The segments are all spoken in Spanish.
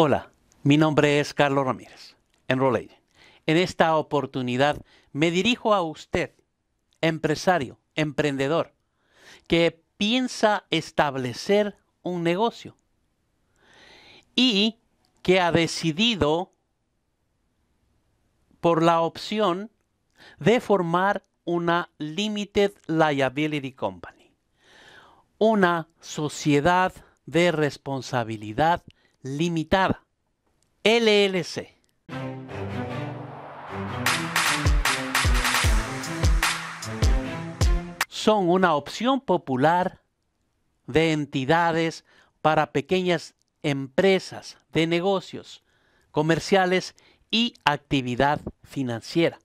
Hola, mi nombre es Carlos Ramírez, Enrolé. En esta oportunidad me dirijo a usted, empresario, emprendedor, que piensa establecer un negocio y que ha decidido por la opción de formar una Limited Liability Company, una sociedad de responsabilidad limitada. LLC. Son una opción popular de entidades para pequeñas empresas de negocios comerciales y actividad financiera.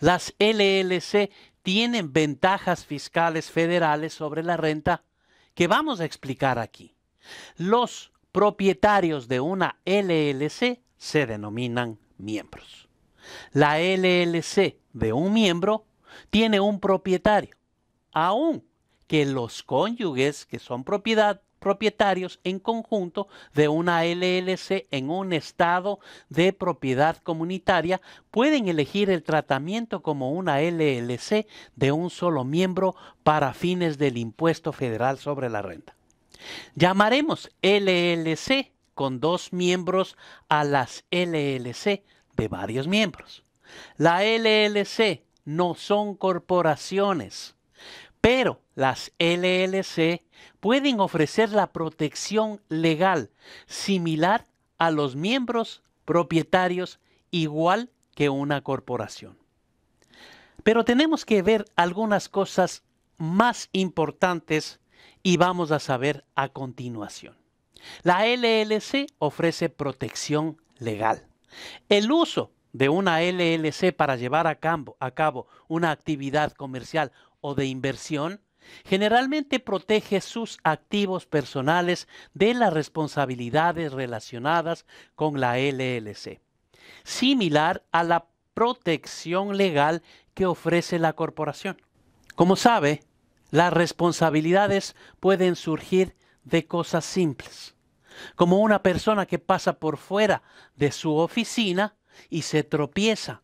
Las LLC tienen ventajas fiscales federales sobre la renta que vamos a explicar aquí. Los propietarios de una LLC se denominan miembros. La LLC de un miembro tiene un propietario, aun que los cónyuges que son propiedad, propietarios en conjunto de una LLC en un estado de propiedad comunitaria pueden elegir el tratamiento como una LLC de un solo miembro para fines del impuesto federal sobre la renta. Llamaremos LLC con dos miembros a las LLC de varios miembros. La LLC no son corporaciones, pero las LLC pueden ofrecer la protección legal similar a los miembros propietarios igual que una corporación. Pero tenemos que ver algunas cosas más importantes y vamos a saber a continuación. La LLC ofrece protección legal. El uso de una LLC para llevar a cabo, una actividad comercial o de inversión generalmente protege sus activos personales de las responsabilidades relacionadas con la LLC, similar a la protección legal que ofrece la corporación. Como sabe, las responsabilidades pueden surgir de cosas simples, como una persona que pasa por fuera de su oficina y se tropieza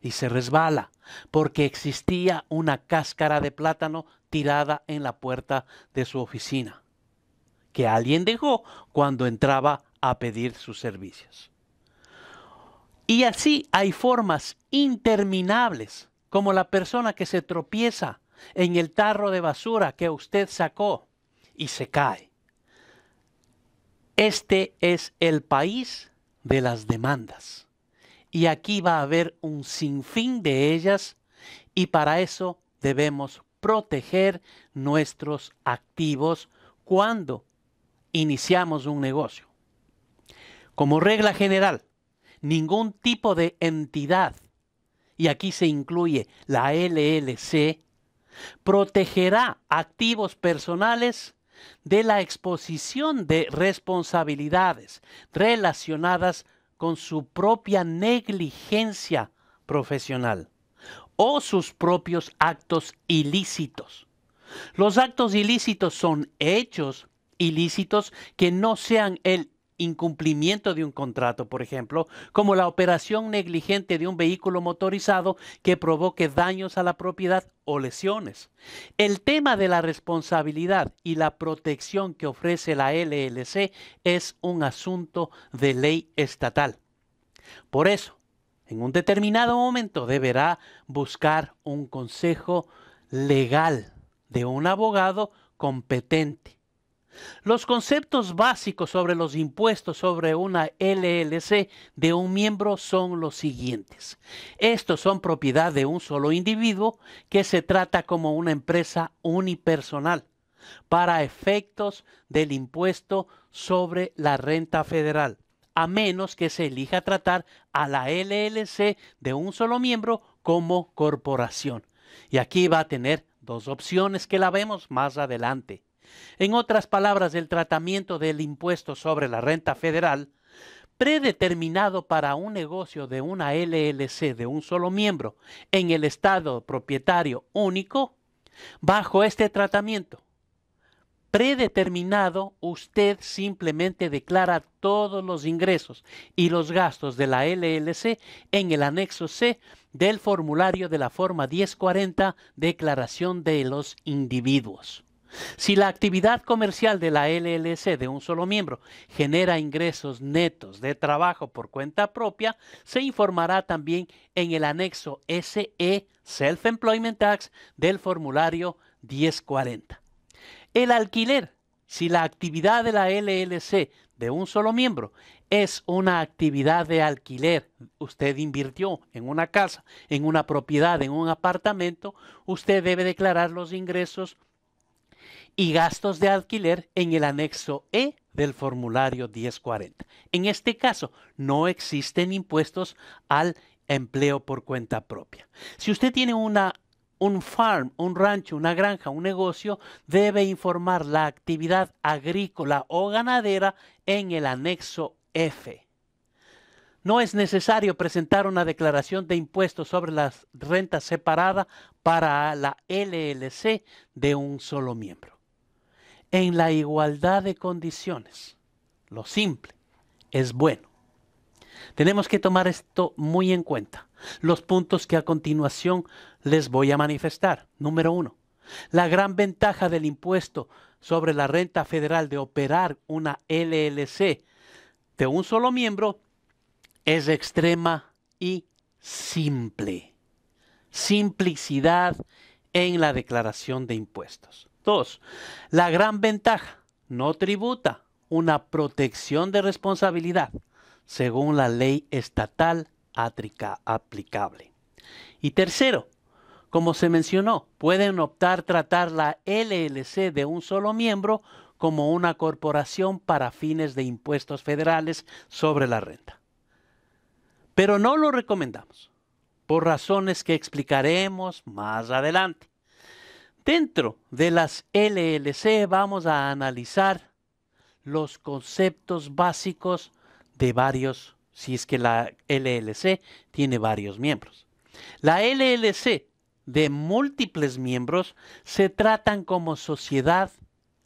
y se resbala, porque existía una cáscara de plátano tirada en la puerta de su oficina, que alguien dejó cuando entraba a pedir sus servicios. Y así hay formas interminables, como la persona que se tropieza en el tarro de basura que usted sacó y se cae. Este es el país de las demandas. Y aquí va a haber un sinfín de ellas y para eso debemos proteger nuestros activos cuando iniciamos un negocio. Como regla general, ningún tipo de entidad, y aquí se incluye la LLC, protegerá activos personales de la exposición de responsabilidades relacionadas con su propia negligencia profesional o sus propios actos ilícitos. Los actos ilícitos son hechos ilícitos que no sean el incumplimiento de un contrato, por ejemplo, como la operación negligente de un vehículo motorizado que provoque daños a la propiedad o lesiones. El tema de la responsabilidad y la protección que ofrece la LLC es un asunto de ley estatal. Por eso, en un determinado momento deberá buscar un consejo legal de un abogado competente los conceptos básicos sobre los impuestos sobre una LLC de un miembro son los siguientes. Estos son propiedad de un solo individuo que se trata como una empresa unipersonal para efectos del impuesto sobre la renta federal, a menos que se elija tratar a la LLC de un solo miembro como corporación. Y aquí va a tener dos opciones que la vemos más adelante. En otras palabras, el tratamiento del impuesto sobre la renta federal, predeterminado para un negocio de una LLC de un solo miembro en el estado propietario único, bajo este tratamiento predeterminado, usted simplemente declara todos los ingresos y los gastos de la LLC en el anexo C del formulario de la forma 1040 Declaración de los Individuos. Si la actividad comercial de la LLC de un solo miembro genera ingresos netos de trabajo por cuenta propia, se informará también en el anexo SE Self-Employment Tax del formulario 1040. El alquiler. Si la actividad de la LLC de un solo miembro es una actividad de alquiler, usted invirtió en una casa, en una propiedad, en un apartamento, usted debe declarar los ingresos y gastos de alquiler en el anexo E del formulario 1040. En este caso, no existen impuestos al empleo por cuenta propia. Si usted tiene una un farm, un rancho, una granja, un negocio, debe informar la actividad agrícola o ganadera en el anexo F. No es necesario presentar una declaración de impuestos sobre las rentas separada para la LLC de un solo miembro en la igualdad de condiciones. Lo simple es bueno. Tenemos que tomar esto muy en cuenta. Los puntos que a continuación les voy a manifestar. Número uno, la gran ventaja del impuesto sobre la renta federal de operar una LLC de un solo miembro es extrema y simple. Simplicidad en la declaración de impuestos. Dos, la gran ventaja, no tributa, una protección de responsabilidad según la ley estatal átrica aplicable. Y tercero, como se mencionó, pueden optar tratar la LLC de un solo miembro como una corporación para fines de impuestos federales sobre la renta. Pero no lo recomendamos, por razones que explicaremos más adelante. Dentro de las LLC vamos a analizar los conceptos básicos de varios, si es que la LLC tiene varios miembros. La LLC de múltiples miembros se tratan como sociedad,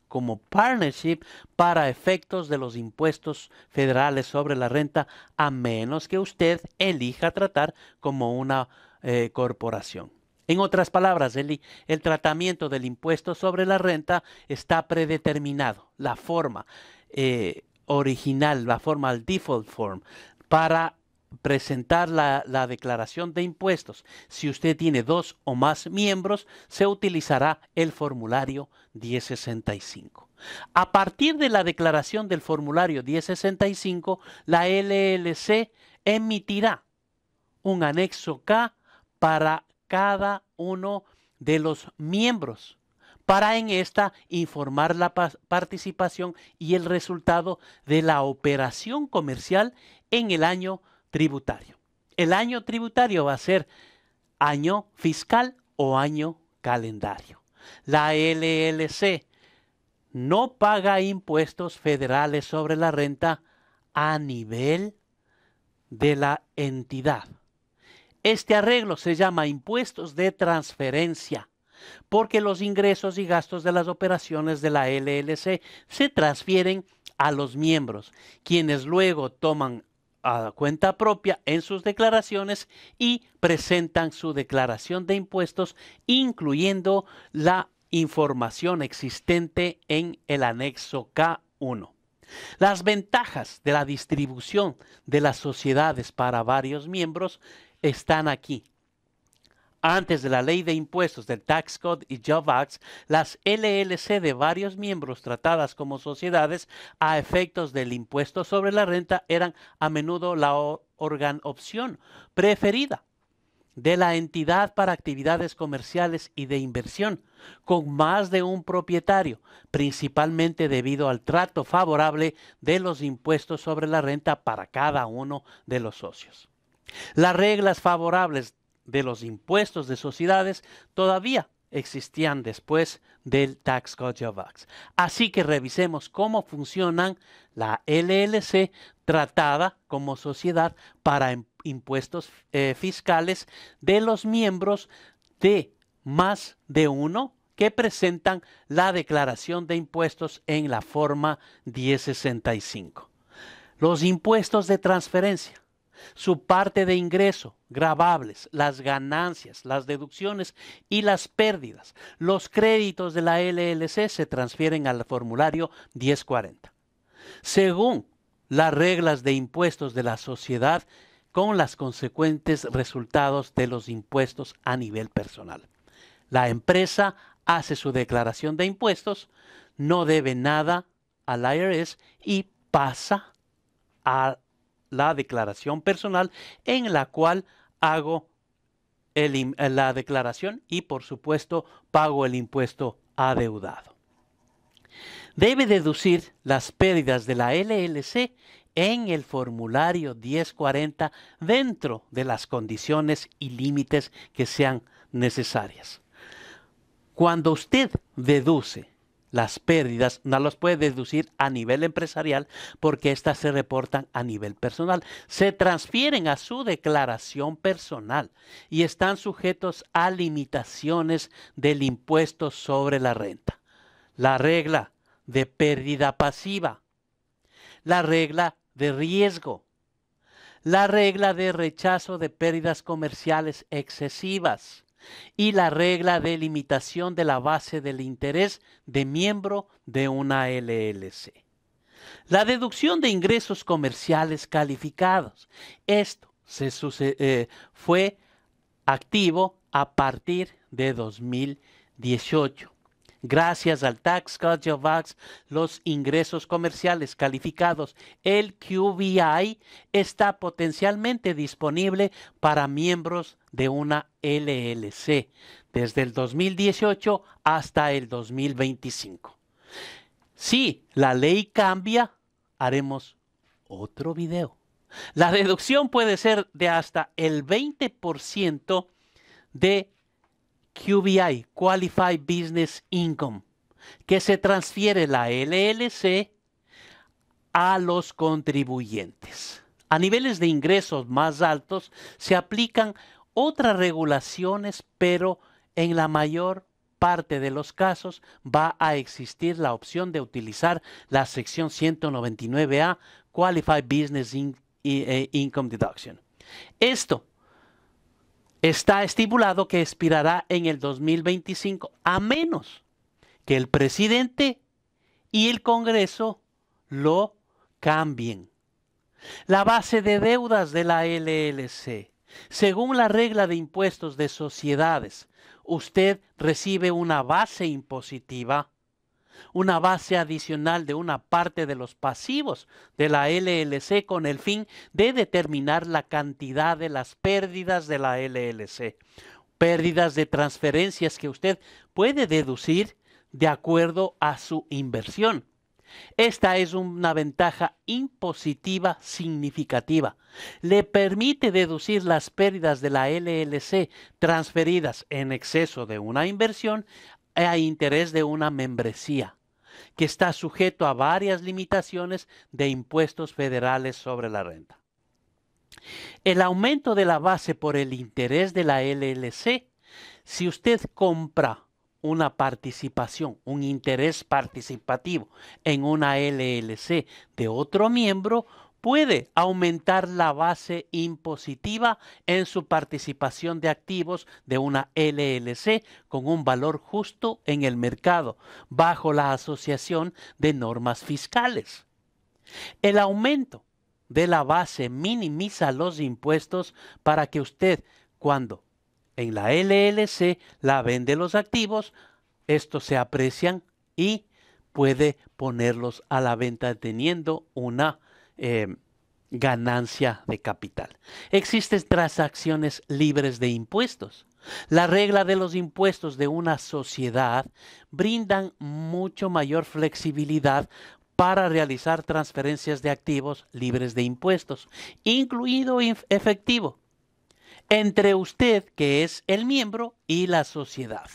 como partnership para efectos de los impuestos federales sobre la renta, a menos que usted elija tratar como una eh, corporación. En otras palabras, el, tratamiento del impuesto sobre la renta está predeterminado, la forma eh, original, la forma, al default form, para presentar la, la, declaración de impuestos. Si usted tiene dos o más miembros, se utilizará el formulario 1065. A partir de la declaración del formulario 1065, la LLC emitirá un anexo K para cada uno de los miembros para en esta informar la participación y el resultado de la operación comercial en el año tributario. El año tributario va a ser año fiscal o año calendario. La LLC no paga impuestos federales sobre la renta a nivel de la entidad. Este arreglo se llama impuestos de transferencia, porque los ingresos y gastos de las operaciones de la LLC se transfieren a los miembros, quienes luego toman a ah, cuenta propia en sus declaraciones y presentan su declaración de impuestos, incluyendo la información existente en el anexo K1. Las ventajas de la distribución de las sociedades para varios miembros están aquí. Antes de la ley de impuestos del Tax Code y Job Act, las LLC de varios miembros tratadas como sociedades a efectos del impuesto sobre la renta eran a menudo la organ opción preferida de la entidad para actividades comerciales y de inversión, con más de un propietario, principalmente debido al trato favorable de los impuestos sobre la renta para cada uno de los socios. Las reglas favorables de los impuestos de sociedades todavía existían después del Tax Code Acts. Así que revisemos cómo funcionan la LLC tratada como sociedad para impuestos eh, fiscales de los miembros de más de uno que presentan la declaración de impuestos en la forma 1065. Los impuestos de transferencia su parte de ingreso, grabables, las ganancias, las deducciones y las pérdidas. Los créditos de la LLC se transfieren al formulario 1040. Según las reglas de impuestos de la sociedad, con las consecuentes resultados de los impuestos a nivel personal. La empresa hace su declaración de impuestos, no debe nada al IRS y pasa a la declaración personal en la cual hago eh, la declaración y por supuesto pago el impuesto adeudado. Debe deducir las pérdidas de la LLC en el formulario 1040 dentro de las condiciones y límites que sean necesarias. Cuando usted deduce las pérdidas no las puede deducir a nivel empresarial porque éstas se reportan a nivel personal. Se transfieren a su declaración personal y están sujetos a limitaciones del impuesto sobre la renta. La regla de pérdida pasiva. La regla de riesgo. La regla de rechazo de pérdidas comerciales excesivas y la regla de limitación de la base del interés de miembro de una LLC. La deducción de ingresos comerciales calificados. Esto se eh, fue activo a partir de 2018. Gracias al Tax Cut Jobs, los ingresos comerciales calificados, el QBI, está potencialmente disponible para miembros de una LLC desde el 2018 hasta el 2025. Si la ley cambia, haremos otro video. La deducción puede ser de hasta el 20% de QBI, Qualified Business Income, que se transfiere la LLC a los contribuyentes. A niveles de ingresos más altos se aplican otras regulaciones, pero en la mayor parte de los casos va a existir la opción de utilizar la sección 199A, Qualified Business eh, Income Deduction. Esto está estipulado que expirará en el 2025, a menos que el presidente y el Congreso lo cambien. La base de deudas de la LLC. Según la regla de impuestos de sociedades, usted recibe una base impositiva una base adicional de una parte de los pasivos de la LLC con el fin de determinar la cantidad de las pérdidas de la LLC. Pérdidas de transferencias que usted puede deducir de acuerdo a su inversión. Esta es una ventaja impositiva significativa. Le permite deducir las pérdidas de la LLC transferidas en exceso de una inversión a interés de una membresía que está sujeto a varias limitaciones de impuestos federales sobre la renta. El aumento de la base por el interés de la LLC, si usted compra una participación, un interés participativo en una LLC de otro miembro, puede aumentar la base impositiva en su participación de activos de una LLC con un valor justo en el mercado, bajo la asociación de normas fiscales. El aumento de la base minimiza los impuestos para que usted, cuando en la LLC la vende los activos, estos se aprecian y puede ponerlos a la venta teniendo una eh, ganancia de capital. Existen transacciones libres de impuestos. La regla de los impuestos de una sociedad brindan mucho mayor flexibilidad para realizar transferencias de activos libres de impuestos, incluido efectivo, entre usted, que es el miembro, y la sociedad.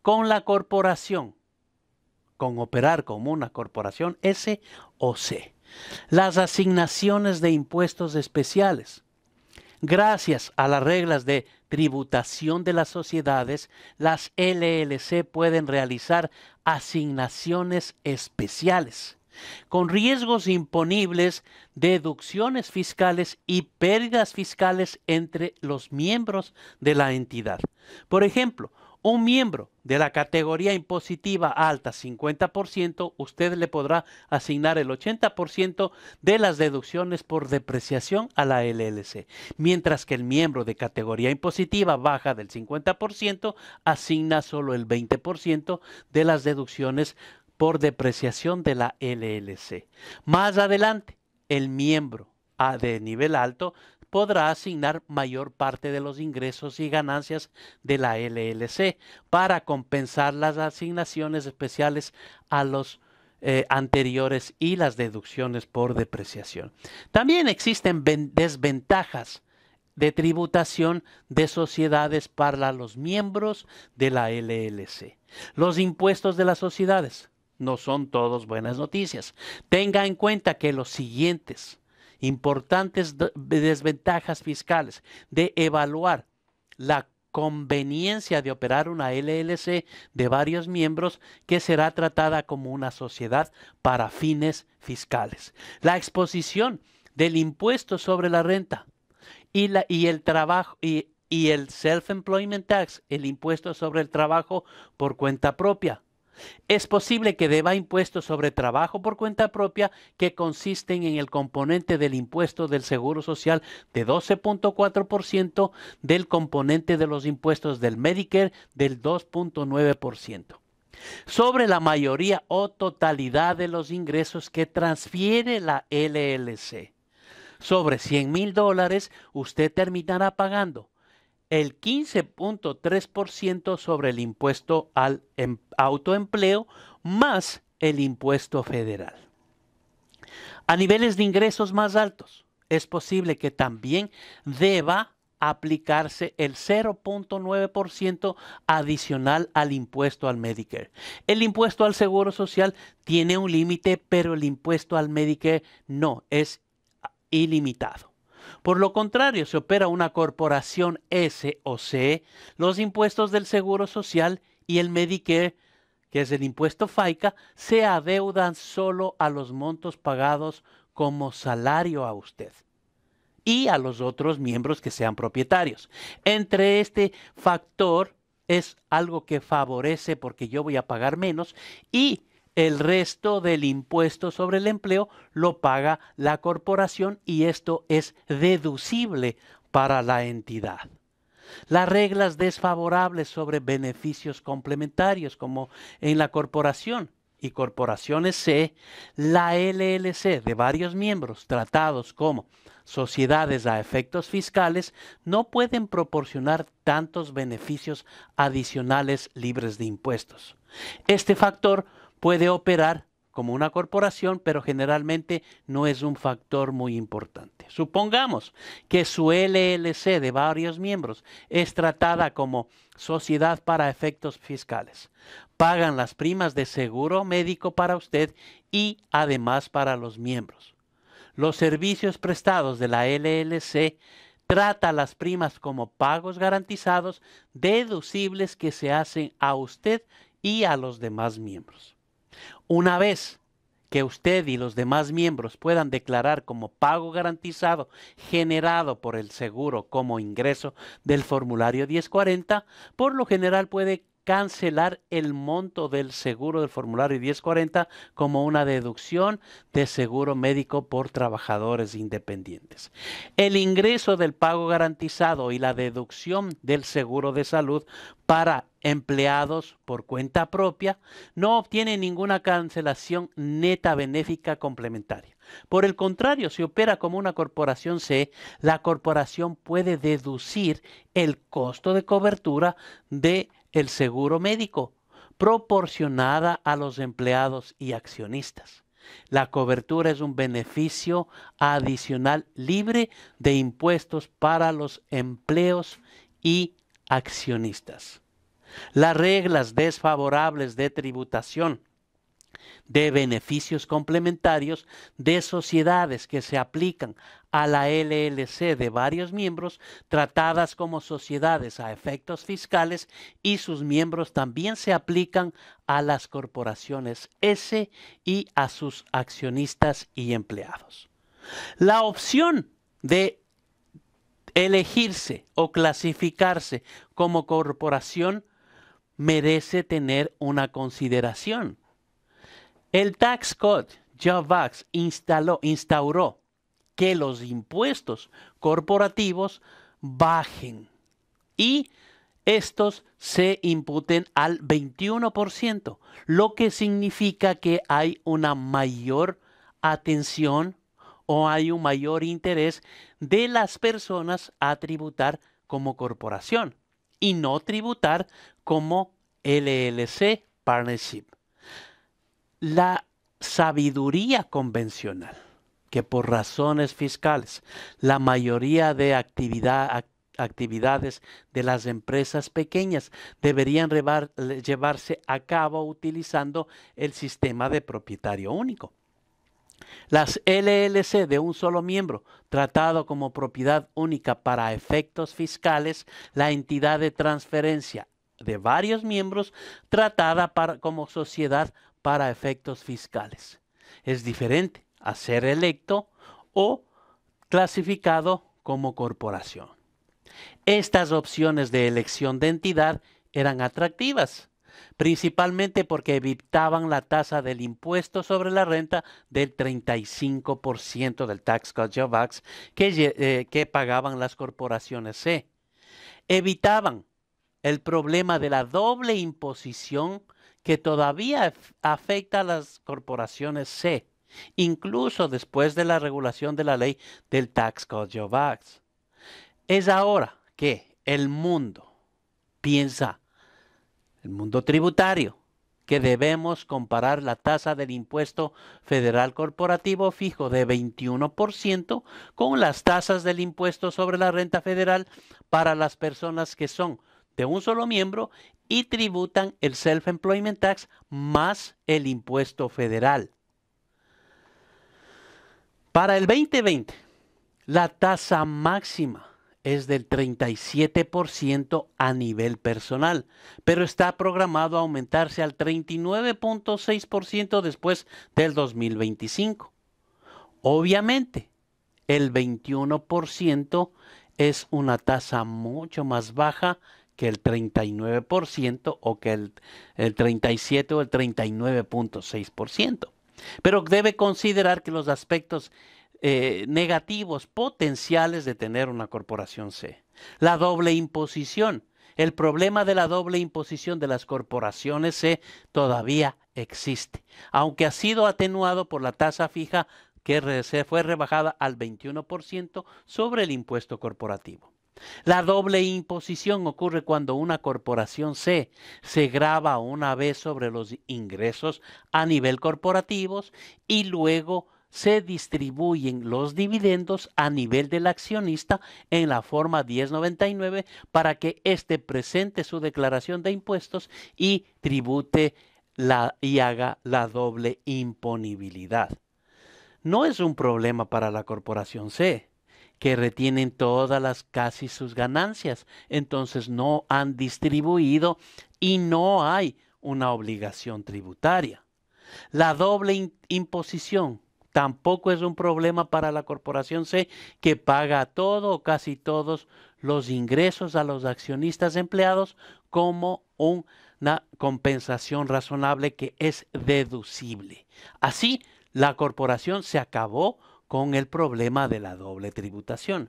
Con la corporación, con operar como una corporación S o C las asignaciones de impuestos especiales. Gracias a las reglas de tributación de las sociedades, las LLC pueden realizar asignaciones especiales, con riesgos imponibles, deducciones fiscales y pérdidas fiscales entre los miembros de la entidad. Por ejemplo, un miembro de la categoría impositiva alta, 50%, usted le podrá asignar el 80% de las deducciones por depreciación a la LLC, mientras que el miembro de categoría impositiva baja del 50% asigna solo el 20% de las deducciones por depreciación de la LLC. Más adelante, el miembro de nivel alto podrá asignar mayor parte de los ingresos y ganancias de la LLC para compensar las asignaciones especiales a los eh, anteriores y las deducciones por depreciación. También existen desventajas de tributación de sociedades para los miembros de la LLC. Los impuestos de las sociedades no son todos buenas noticias. Tenga en cuenta que los siguientes importantes desventajas fiscales, de evaluar la conveniencia de operar una LLC de varios miembros que será tratada como una sociedad para fines fiscales. La exposición del impuesto sobre la renta y, la, y el trabajo y, el self-employment tax, el impuesto sobre el trabajo por cuenta propia. Es posible que deba impuestos sobre trabajo por cuenta propia que consisten en el componente del impuesto del Seguro Social de 12.4%, del componente de los impuestos del Medicare del 2.9% sobre la mayoría o totalidad de los ingresos que transfiere la LLC. Sobre 100 mil dólares, usted terminará pagando el 15.3% sobre el impuesto al em, autoempleo más el impuesto federal. A niveles de ingresos más altos, es posible que también deba aplicarse el 0.9% adicional al impuesto al Medicare. El impuesto al Seguro Social tiene un límite, pero el impuesto al Medicare no, es ilimitado. Por lo contrario, si opera una corporación S o C, los impuestos del Seguro Social y el Medicare, que es el impuesto FICA, se adeudan solo a los montos pagados como salario a usted y a los otros miembros que sean propietarios. Entre este factor es algo que favorece porque yo voy a pagar menos y el resto del impuesto sobre el empleo lo paga la corporación y esto es deducible para la entidad. Las reglas desfavorables sobre beneficios complementarios, como en la corporación y corporaciones C, la LLC de varios miembros tratados como sociedades a efectos fiscales no pueden proporcionar tantos beneficios adicionales libres de impuestos. Este factor puede operar como una corporación, pero generalmente no es un factor muy importante. Supongamos que su LLC de varios miembros es tratada como sociedad para efectos fiscales. Pagan las primas de seguro médico para usted y además para los miembros. Los servicios prestados de la LLC trata las primas como pagos garantizados deducibles que se hacen a usted y a los demás miembros. Una vez que usted y los demás miembros puedan declarar como pago garantizado generado por el seguro como ingreso del formulario 1040, por lo general puede cancelar el monto del seguro del formulario 1040 como una deducción de seguro médico por trabajadores independientes. El ingreso del pago garantizado y la deducción del seguro de salud para empleados por cuenta propia no obtiene ninguna cancelación neta benéfica complementaria. Por el contrario, si opera como una corporación C, la corporación puede deducir el costo de cobertura de el seguro médico, proporcionada a los empleados y accionistas. La cobertura es un beneficio adicional libre de impuestos para los empleos y accionistas. Las reglas desfavorables de tributación de beneficios complementarios de sociedades que se aplican a la LLC de varios miembros tratadas como sociedades a efectos fiscales y sus miembros también se aplican a las corporaciones S y a sus accionistas y empleados. La opción de elegirse o clasificarse como corporación merece tener una consideración. El Tax Code Jobs instaló, instauró que los impuestos corporativos bajen y estos se imputen al 21%, lo que significa que hay una mayor atención o hay un mayor interés de las personas a tributar como corporación y no tributar como LLC Partnership. La sabiduría convencional que por razones fiscales la mayoría de actividades de las empresas pequeñas deberían llevarse a cabo utilizando el sistema de propietario único. Las LLC de un solo miembro, tratado como propiedad única para efectos fiscales, la entidad de transferencia de varios miembros, tratada como sociedad para efectos fiscales. Es diferente a ser electo o clasificado como corporación. Estas opciones de elección de entidad eran atractivas, principalmente porque evitaban la tasa del impuesto sobre la renta del 35% del Tax Cut Job que, eh, que pagaban las corporaciones C. Evitaban el problema de la doble imposición que todavía afecta a las corporaciones C incluso después de la regulación de la ley del Tax Code Job Es ahora que el mundo piensa, el mundo tributario, que debemos comparar la tasa del impuesto federal corporativo fijo de 21% con las tasas del impuesto sobre la renta federal para las personas que son de un solo miembro y tributan el Self-Employment Tax más el impuesto federal. Para el 2020, la tasa máxima es del 37% a nivel personal, pero está programado a aumentarse al 39.6% después del 2025. Obviamente, el 21% es una tasa mucho más baja que el 39% o que el, 37 o el 39.6%. Pero debe considerar que los aspectos eh, negativos potenciales de tener una corporación C. La doble imposición. El problema de la doble imposición de las corporaciones C todavía existe, aunque ha sido atenuado por la tasa fija que se fue rebajada al 21% sobre el impuesto corporativo. La doble imposición ocurre cuando una corporación C se graba una vez sobre los ingresos a nivel corporativos y luego se distribuyen los dividendos a nivel del accionista en la forma 1099 para que éste presente su declaración de impuestos y tribute y haga la doble imponibilidad. No es un problema para la corporación C que retienen todas las casi sus ganancias. Entonces no han distribuido y no hay una obligación tributaria. La doble imposición tampoco es un problema para la corporación C que paga todo o casi todos los ingresos a los accionistas empleados como una compensación razonable que es deducible. Así, la corporación se acabó con el problema de la doble tributación.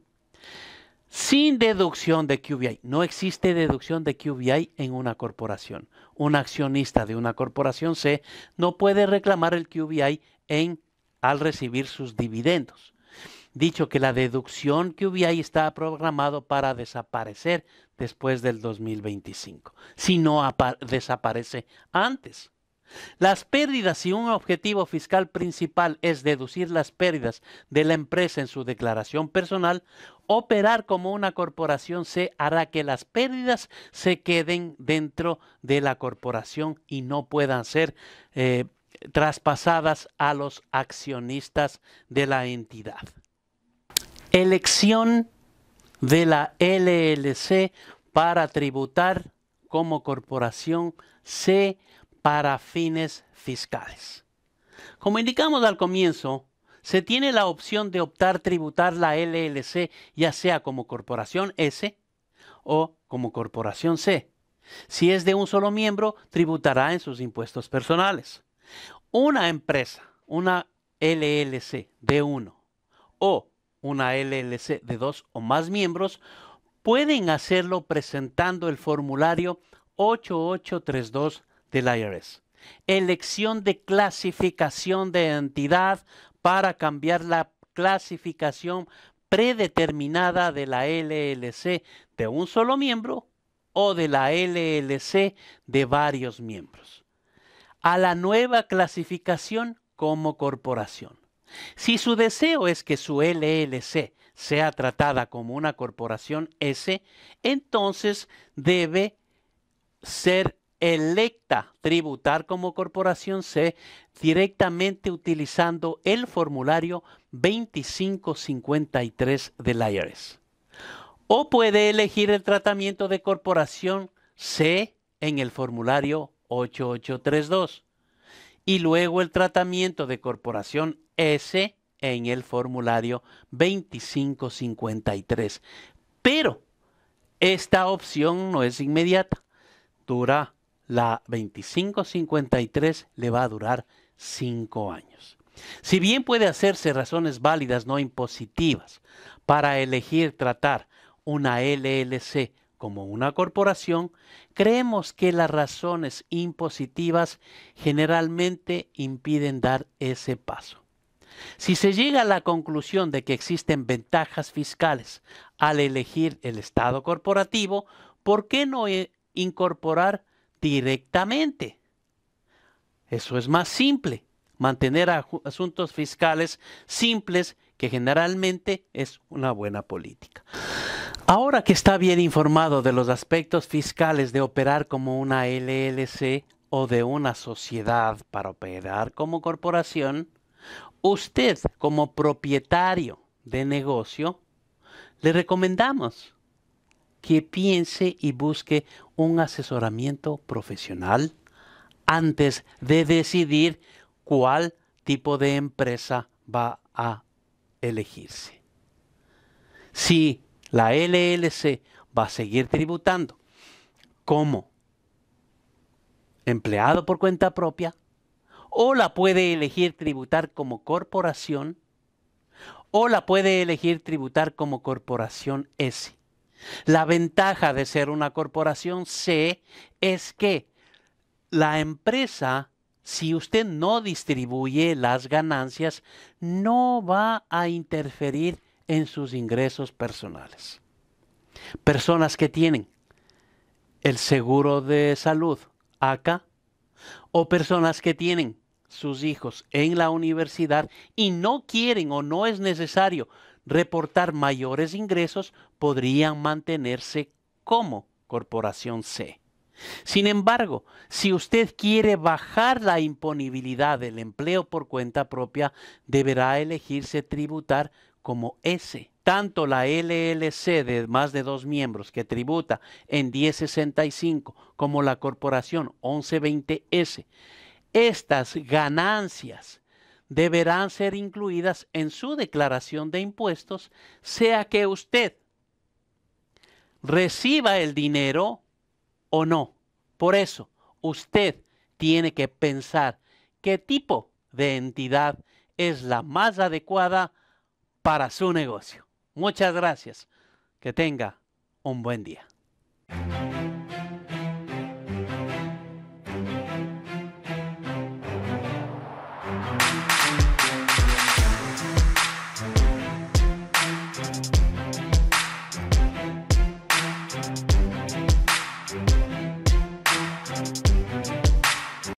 Sin deducción de QBI. No existe deducción de QBI en una corporación. Un accionista de una corporación C no puede reclamar el QBI en, al recibir sus dividendos. Dicho que la deducción QBI está programado para desaparecer después del 2025, si no desaparece antes. Las pérdidas, si un objetivo fiscal principal es deducir las pérdidas de la empresa en su declaración personal, operar como una corporación C hará que las pérdidas se queden dentro de la corporación y no puedan ser eh, traspasadas a los accionistas de la entidad. Elección de la LLC para tributar como corporación C para fines fiscales. Como indicamos al comienzo, se tiene la opción de optar tributar la LLC ya sea como corporación S o como corporación C. Si es de un solo miembro, tributará en sus impuestos personales. Una empresa, una LLC de uno o una LLC de dos o más miembros, pueden hacerlo presentando el formulario 8832 del IRS. Elección de clasificación de entidad para cambiar la clasificación predeterminada de la LLC de un solo miembro o de la LLC de varios miembros. A la nueva clasificación como corporación. Si su deseo es que su LLC sea tratada como una corporación S, entonces debe ser electa tributar como corporación C directamente utilizando el formulario 2553 de IRS. O puede elegir el tratamiento de corporación C en el formulario 8832 y luego el tratamiento de corporación S en el formulario 2553. Pero esta opción no es inmediata. Dura la 2553 le va a durar cinco años. Si bien puede hacerse razones válidas no impositivas para elegir tratar una LLC como una corporación, creemos que las razones impositivas generalmente impiden dar ese paso. Si se llega a la conclusión de que existen ventajas fiscales al elegir el estado corporativo, ¿por qué no eh, incorporar directamente. Eso es más simple, mantener asuntos fiscales simples, que generalmente es una buena política. Ahora que está bien informado de los aspectos fiscales de operar como una LLC o de una sociedad para operar como corporación, usted como propietario de negocio, le recomendamos que piense y busque un asesoramiento profesional antes de decidir cuál tipo de empresa va a elegirse. Si la LLC va a seguir tributando como empleado por cuenta propia, o la puede elegir tributar como corporación, o la puede elegir tributar como corporación S. La ventaja de ser una corporación C es que la empresa, si usted no distribuye las ganancias, no va a interferir en sus ingresos personales. Personas que tienen el seguro de salud acá o personas que tienen sus hijos en la universidad y no quieren o no es necesario reportar mayores ingresos, podrían mantenerse como corporación C. Sin embargo, si usted quiere bajar la imponibilidad del empleo por cuenta propia, deberá elegirse tributar como S. Tanto la LLC de más de dos miembros que tributa en 1065 como la corporación 1120S, estas ganancias deberán ser incluidas en su declaración de impuestos, sea que usted reciba el dinero o no. Por eso, usted tiene que pensar qué tipo de entidad es la más adecuada para su negocio. Muchas gracias. Que tenga un buen día.